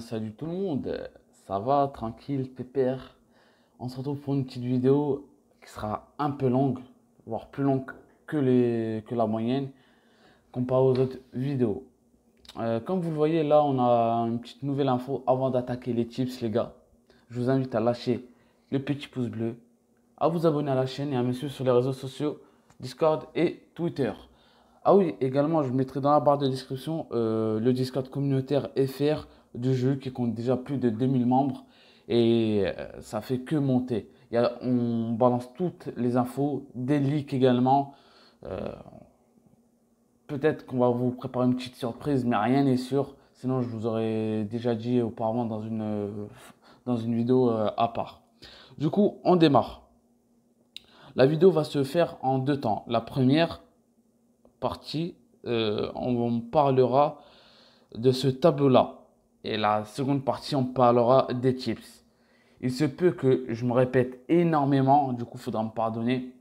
salut tout le monde, ça va, tranquille, pépère. On se retrouve pour une petite vidéo qui sera un peu longue, voire plus longue que, les, que la moyenne, Comparé aux autres vidéos. Euh, comme vous le voyez, là, on a une petite nouvelle info avant d'attaquer les tips, les gars. Je vous invite à lâcher le petit pouce bleu, à vous abonner à la chaîne et à me suivre sur les réseaux sociaux, Discord et Twitter. Ah oui, également, je mettrai dans la barre de description euh, le Discord communautaire FR du jeu qui compte déjà plus de 2000 membres et euh, ça fait que monter. on balance toutes les infos, des leaks également. Euh, peut-être qu'on va vous préparer une petite surprise, mais rien n'est sûr. Sinon, je vous aurais déjà dit auparavant dans une, dans une vidéo euh, à part. Du coup, on démarre. La vidéo va se faire en deux temps. La première partie, on parlera de ce tableau-là et la seconde partie, on parlera des tips. Il se peut que je me répète énormément, du coup, il faudra me pardonner,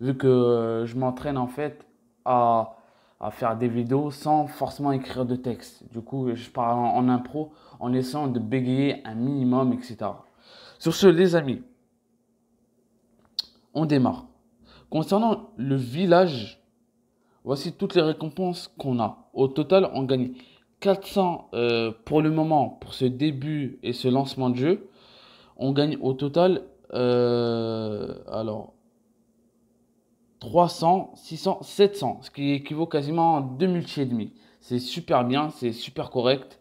vu que je m'entraîne en fait à, à, faire des vidéos sans forcément écrire de texte. Du coup, je parle en, en impro en essayant de bégayer un minimum, etc. Sur ce, les amis, on démarre. Concernant le village, voici toutes les récompenses qu'on a. Au total, on gagne 400 euh, pour le moment, pour ce début et ce lancement de jeu. On gagne au total, euh, alors, 300, 600, 700, ce qui équivaut quasiment à 2000 et demi. C'est super bien, c'est super correct.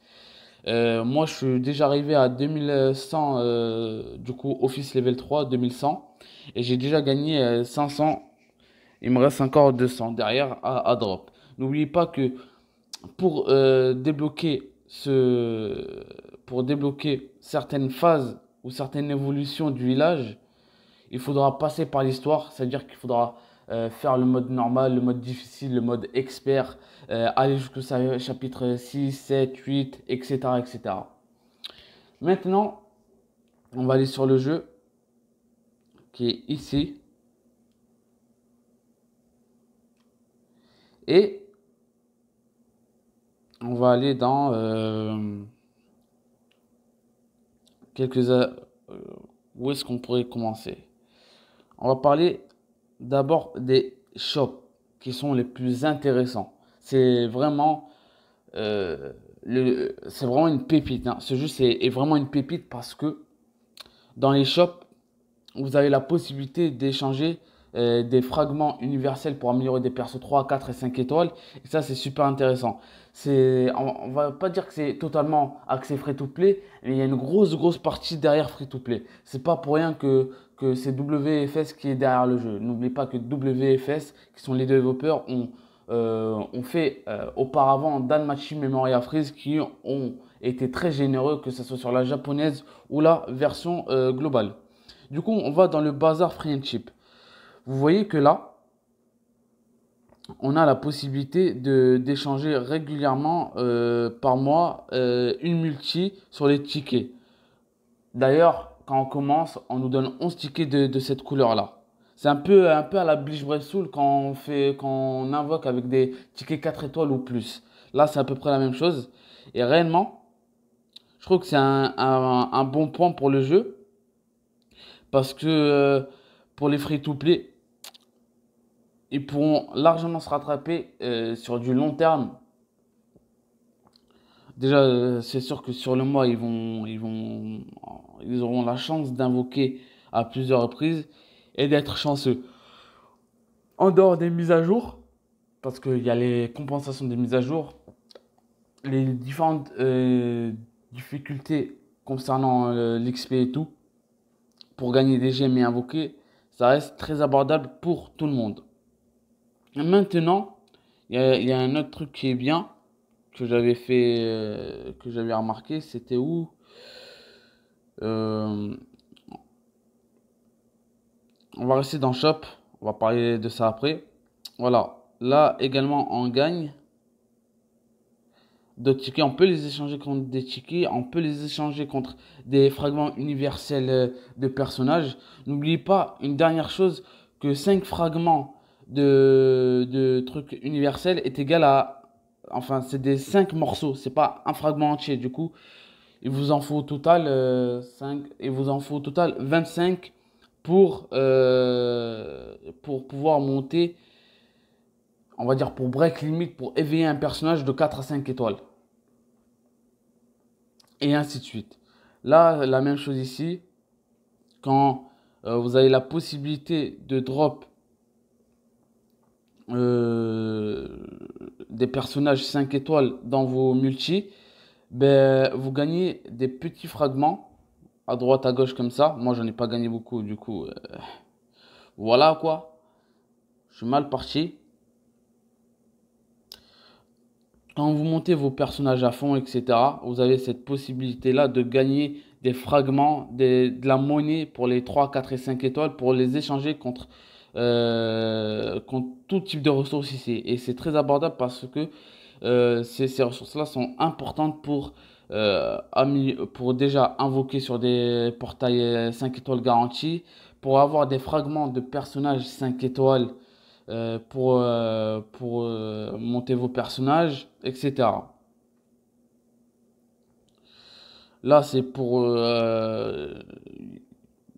Euh, moi, je suis déjà arrivé à 2100, du coup, Office Level 3, 2100. Et j'ai déjà gagné 500. Il me reste encore 200 derrière à drop. N'oubliez pas que pour euh, débloquer ce, pour débloquer certaines phases ou certaines évolutions du village, il faudra passer par l'histoire, c'est-à-dire qu'il faudra euh, faire le mode normal, le mode difficile, le mode expert, euh, aller jusqu'au chapitre 6, 7, 8, etc., etc. Maintenant, on va aller sur le jeu qui est ici. Et on va aller dans euh, quelques. heures où est-ce qu'on pourrait commencer On va parler d'abord des shops qui sont les plus intéressants. C'est vraiment. Euh, le c'est vraiment une pépite. Hein. Ce jeu c'est est, vraiment une pépite parce que dans les shops, vous avez la possibilité d'échanger euh, des fragments universels pour améliorer des persos 3, 4 et 5 étoiles. Et ça, c'est super intéressant. on, ne va pas dire que c'est totalement axé free to play, mais il y a une grosse, grosse partie derrière free to play. C'est pas pour rien que, que c'est WFS qui est derrière le jeu. N'oubliez pas que WFS, qui sont les développeurs, ont, euh, fait auparavant euh, auparavant Danmachi Memoria Freeze qui ont été très généreux, que ce soit sur la japonaise ou la version globale. Du coup, on va dans le bazar Friendship. Vous voyez que là, on a la possibilité d'échanger régulièrement euh, par mois euh, une multi sur les tickets. D'ailleurs, quand on commence, on nous donne 11 tickets de, cette couleur-là. C'est un peu, un peu à la Bleach Brave quand on, fait, quand invoque avec des tickets 4 étoiles ou plus. Là, c'est à peu près la même chose. Et réellement, je trouve que c'est un, bon point pour le jeu. Parce que euh, pour les free-to-play, ils pourront largement se rattraper euh, sur du long terme. Déjà, euh, c'est sûr que sur le mois, ils, vont, ils, vont, ils auront la chance d'invoquer à plusieurs reprises et d'être chanceux. En dehors des mises à jour, parce qu'il y a les compensations des mises à jour, les différentes euh, difficultés concernant l'XP et tout, pour gagner des gemmes et invoquer, ça reste très abordable pour tout le monde. Maintenant, il y, a un autre truc qui est bien que j'avais fait, euh, que j'avais remarqué, c'était où euh, On va rester dans Shop, on va parler de ça après. Voilà, là également on gagne D'autres tickets, on peut les échanger contre des tickets, on peut les échanger contre des fragments universels euh, de personnages. N'oubliez pas une dernière chose que 5 fragments de, de truc universel est égal à. Enfin, c'est des 5 morceaux, c'est pas un fragment entier. Du coup, il vous en faut au total, 5, euh, il vous en faut au total 25 pour, euh, pour pouvoir monter, on va dire pour break limite, pour éveiller un personnage de 4 à 5 étoiles. Et ainsi de suite. Là, la même chose ici. Quand euh, vous avez la possibilité de drop euh, des personnages 5 étoiles dans vos multi, ben, vous gagnez des petits fragments à droite, à gauche comme ça. Moi, j'en ai pas gagné beaucoup, du coup, euh, voilà quoi. Je suis mal parti. Quand vous montez vos personnages à fond, etc., vous avez cette possibilité-là de gagner des fragments, de la monnaie pour les 3, 4 et 5 étoiles pour les échanger contre contre euh, tout type de ressources ici. Et c'est très abordable parce que euh, ces, ressources-là sont importantes pour, euh, pour déjà invoquer sur des portails 5 euh, étoiles garanties, pour avoir des fragments de personnages 5 étoiles pour, pour monter vos personnages, etc. Là, c'est pour...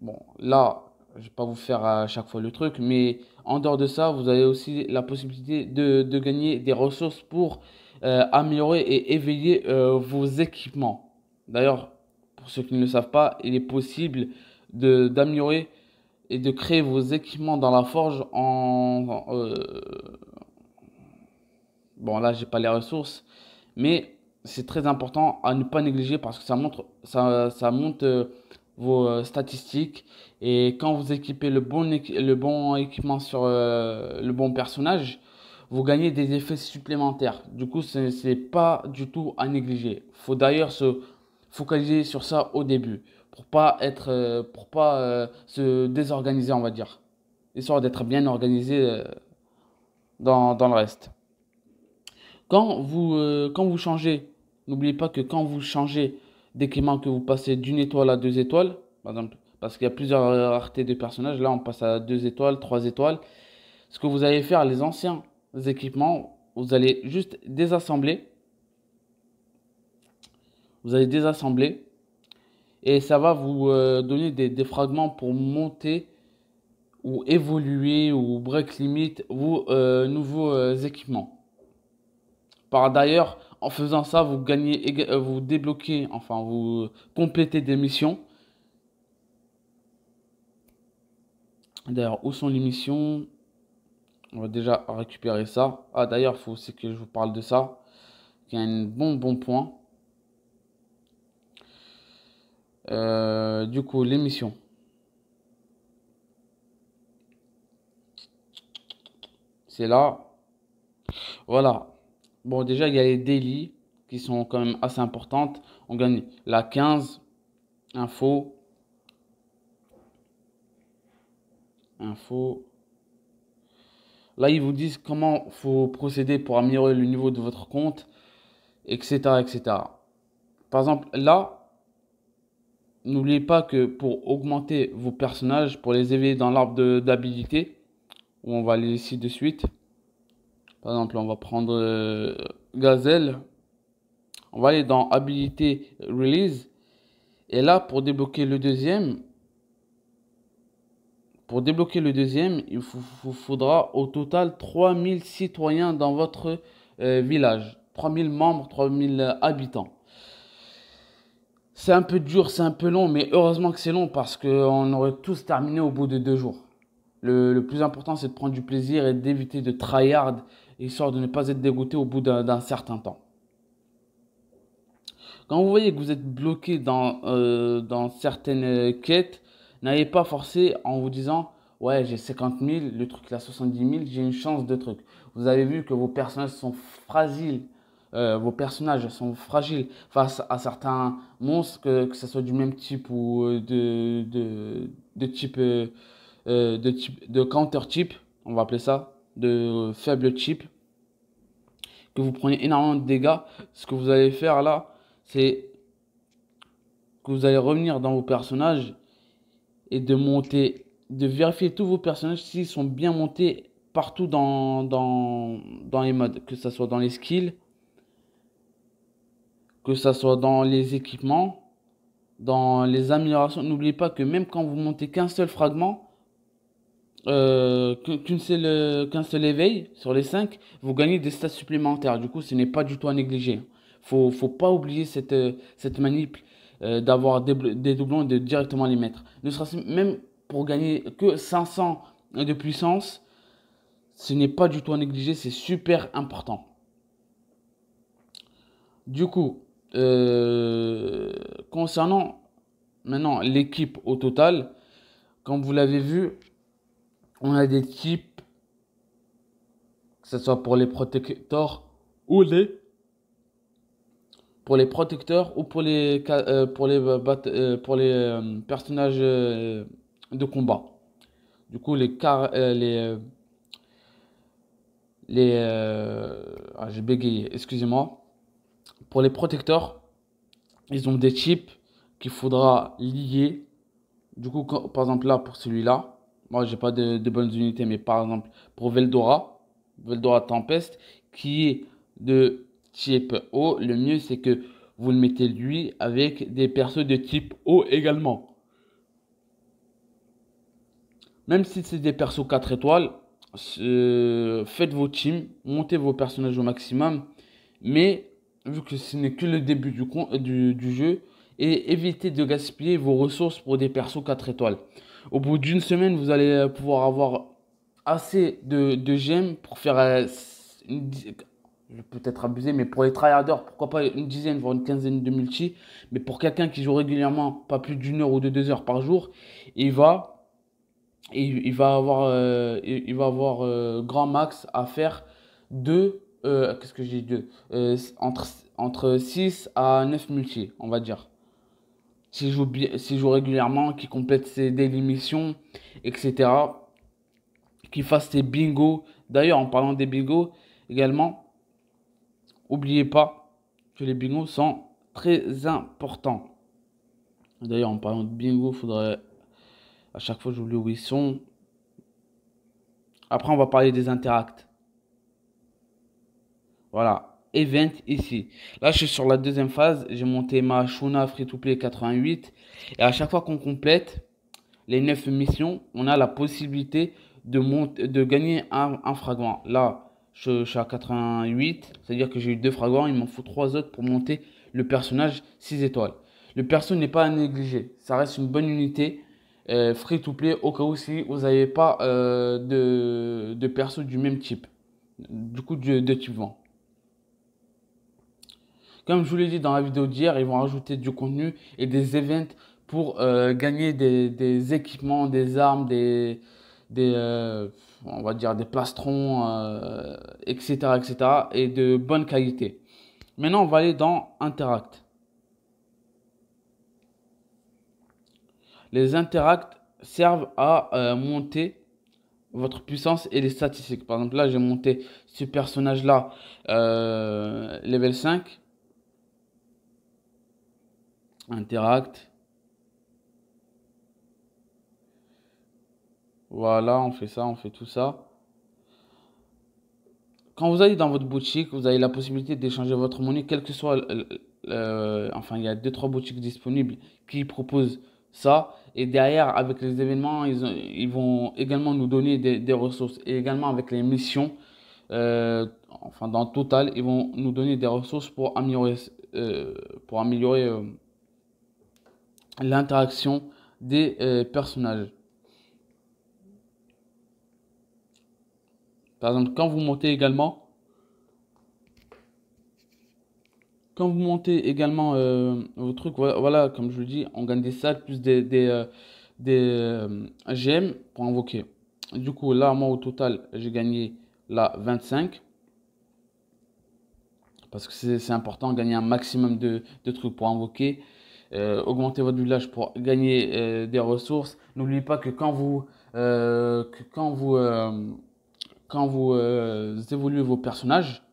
bon, là, je vais pas vous faire à chaque fois le truc, mais en dehors de ça, vous avez aussi la possibilité de, gagner des ressources pour euh, améliorer et éveiller euh, vos équipements. D'ailleurs, pour ceux qui ne le savent pas, il est possible d'améliorer et de créer vos équipements dans la forge en... Euh, bon, là, j'ai pas les ressources, mais c'est très important à ne pas négliger parce que ça montre, ça, ça monte vos euh, statistiques. Et quand vous équipez le bon, le bon équipement sur euh, le bon personnage, vous gagnez des effets supplémentaires. Du coup, ce n'est pas du tout à négliger. faut d'ailleurs se focaliser sur ça au début pour pas être euh, pour pas se désorganiser, on va dire. Histoire d'être bien organisé dans, dans, le reste. Quand vous, quand vous changez, n'oubliez pas que quand vous changez dès que vous passez d'une étoile à deux étoiles, par parce qu'il y a plusieurs raretés de personnages. Là, on passe à deux étoiles, trois étoiles. Ce que vous allez faire, les anciens équipements, vous allez juste désassembler. Vous allez désassembler. Et ça va vous euh, donner des, fragments pour monter ou évoluer ou break limit vos euh, nouveaux euh, équipements. Par d'ailleurs, en faisant ça, vous gagnez, euh, vous débloquez, enfin, vous complétez des missions. D'ailleurs, où sont les missions On va déjà récupérer ça. Ah, d'ailleurs, il faut aussi que je vous parle de ça. Il y a un bon, bon point. Euh, du coup, les missions. C'est là. Voilà. Bon, déjà, il y a les délits qui sont quand même assez importantes. On gagne la 15, info, info. Là, ils vous disent comment faut procéder pour améliorer le niveau de votre compte, etc. etc. Par exemple, là, n'oubliez pas que pour augmenter vos personnages, pour les éveiller dans l'arbre d'habilité, où on va aller ici de suite, par exemple, on va prendre euh, Gazelle. On va aller dans Habilité Release. Et là, pour débloquer le deuxième, pour débloquer le deuxième, il vous faudra au total 3000 citoyens dans votre euh, village. 3000 membres, 3000 habitants. C'est un peu dur, c'est un peu long, mais heureusement que c'est long parce qu'on aurait tous terminé au bout de deux jours. Le, le plus important, c'est de prendre du plaisir et d'éviter de tryhard histoire de ne pas être dégoûté au bout d'un certain temps. Quand vous voyez que vous êtes bloqué dans, euh, dans certaines quêtes, n'allez pas forcer en vous disant Ouais, j'ai 50 000, le truc là 70 000, j'ai une chance de truc. Vous avez vu que vos personnages sont fragiles. Euh, vos personnages sont fragiles face à certains monstres, que, ce soit du même type ou euh, de, type, de, type, de counter-type, on va appeler ça, de faible chip, que vous prenez énormément de dégâts, ce que vous allez faire là, c'est que vous allez revenir dans vos personnages et de monter, de vérifier tous vos personnages s'ils sont bien montés partout dans, dans, dans les modes, que ce soit dans les skills, que ce soit dans les équipements, dans les améliorations. N'oubliez pas que même quand vous montez qu'un seul fragment, euh, euh, qu'un seul, éveil sur les 5, vous gagnez des stats supplémentaires. Du coup, ce n'est pas du tout à négliger. Faut, faut pas oublier cette, euh, cette manip d'avoir des, doublons et de directement les mettre. Ne serait même pour gagner que 500 de puissance, ce n'est pas du tout à négliger, c'est super important. Du coup, concernant maintenant l'équipe au total, comme vous l'avez vu, on a des types, que ce soit pour les protecteurs ou les pour les protecteurs ou pour les euh, pour les euh, pour les euh, personnages de combat. Du coup, les car les les ah, j'ai bégayé, excusez-moi. Pour les protecteurs, ils ont des chips qu'il faudra lier. Du coup, par exemple là pour celui-là, moi j'ai pas de, bonnes unités, mais par exemple pour Veldora, Veldora Tempest, qui est de type O, le mieux c'est que vous le mettez lui avec des persos de type O également. Même si c'est des persos 4 étoiles, faites vos teams, montez vos personnages au maximum, mais vu que ce n'est que le début du jeu, et évitez de gaspiller vos ressources pour des persos 4 étoiles. Au bout d'une semaine, vous allez euh, pouvoir avoir assez de, de gemmes pour faire, euh, je vais peut-être abuser, mais pour les tryharders, pourquoi pas une dizaine, voire une quinzaine de multi. Mais pour quelqu'un qui joue régulièrement, pas plus d'une heure ou de deux heures par jour, il va, il, va avoir, il, va avoir euh, grand max à faire deux qu'est-ce que j'ai dit, entre, entre 6 à 9 multi, on va dire s'il joue, joue régulièrement, qui complète ses daily missions, etc. qui fasse ses bingos. D'ailleurs, en parlant des bingos, également, n'oubliez pas que les bingos sont très importants. D'ailleurs, en parlant de bingo, faudrait. À chaque fois, j'oublie où ils sont. Après, on va parler des interacts. Voilà ici. Là, je suis sur la deuxième phase. J'ai monté ma Shuna Free to Play 88. Et à chaque fois qu'on complète les 9 missions, on a la possibilité de, monter, de gagner un, fragment. Là, je, suis à 88. C'est-à-dire que j'ai eu deux fragments. Il m'en faut trois autres pour monter le personnage 6 étoiles. Le perso n'est pas à négliger. Ça reste une bonne unité. Euh, free to play au cas où si vous n'avez pas euh, de, perso du même type. Du coup, de, de type vent. Comme je vous l'ai dit dans la vidéo d'hier, ils vont rajouter du contenu et des events pour euh, gagner des, équipements, des armes, des, des euh, on va dire des plastrons, etc., euh, etc. et de bonne qualité. Maintenant, on va aller dans Interact. Les Interact servent à monter votre puissance et les statistiques. Par exemple, là, j'ai monté ce personnage-là, level 5 Interact. Voilà, on fait ça, on fait tout ça. Quand vous allez dans votre boutique, vous avez la possibilité d'échanger votre monnaie, quel que soit... Euh, euh, enfin, il y a 2-3 boutiques disponibles qui proposent ça. Et derrière, avec les événements, ils, vont également nous donner des, ressources. Et également avec les missions, euh, enfin dans Total, ils vont nous donner des ressources pour améliorer, pour améliorer l'interaction des euh, personnages. Par exemple, quand vous montez également, quand vous montez également euh, vos trucs, voilà, comme je vous dis, on gagne des sacs plus des, des, euh, des GM pour invoquer. Du coup, là, moi, au total, j'ai gagné la 25 parce que c'est important, gagner un maximum de, de trucs pour invoquer euh, augmenter votre village pour gagner euh, des ressources. N'oubliez pas que quand vous, euh, quand vous, euh, quand vous évoluez vos personnages,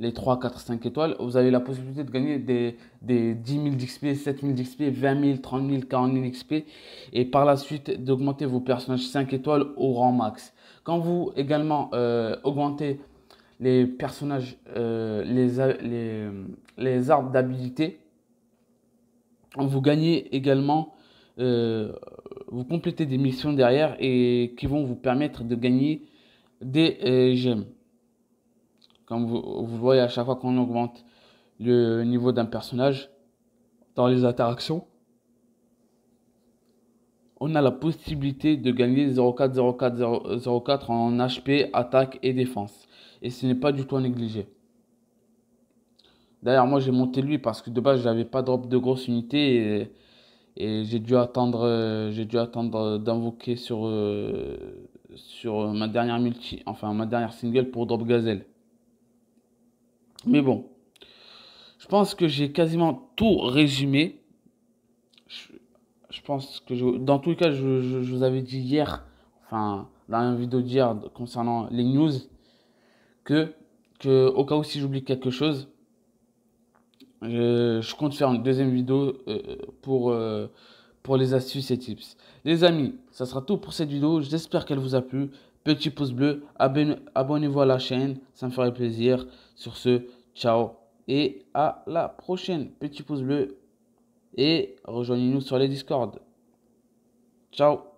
les 3, 4, 5 étoiles, vous avez la possibilité de gagner des, des 10 000 d'XP, 7 000 d'XP, 20 000, 30 000, 40 000 XP et par la suite d'augmenter vos personnages 5 étoiles au rang max. Quand vous également augmentez les personnages, les, les, les arbres d'habilité, vous gagnez également, euh, vous complétez des missions derrière et qui vont vous permettre de gagner des euh, gemmes. Comme vous, voyez à chaque fois qu'on augmente le niveau d'un personnage dans les interactions, on a la possibilité de gagner 0,4, 0,4, 0,4 en HP, attaque et défense. Et ce n'est pas du tout négligé. D'ailleurs, moi, j'ai monté lui parce que de base, je n'avais pas drop de grosse unité et, j'ai dû attendre, euh, j'ai d'invoquer sur, euh, sur ma dernière multi, enfin ma dernière single pour drop gazelle. Mais bon, je pense que j'ai quasiment tout résumé. Je, pense que dans tous les cas, je, vous avais dit hier, enfin dans la vidéo d'hier concernant les news, que, que au cas où si j'oublie quelque chose, je, compte faire une deuxième vidéo euh, pour, euh, pour les astuces et tips. Les amis, ça sera tout pour cette vidéo. J'espère qu'elle vous a plu. Petit pouce bleu, abonnez-vous à la chaîne, ça me ferait plaisir. Sur ce, ciao et à la prochaine. Petit pouce bleu et rejoignez-nous sur les Discord. Ciao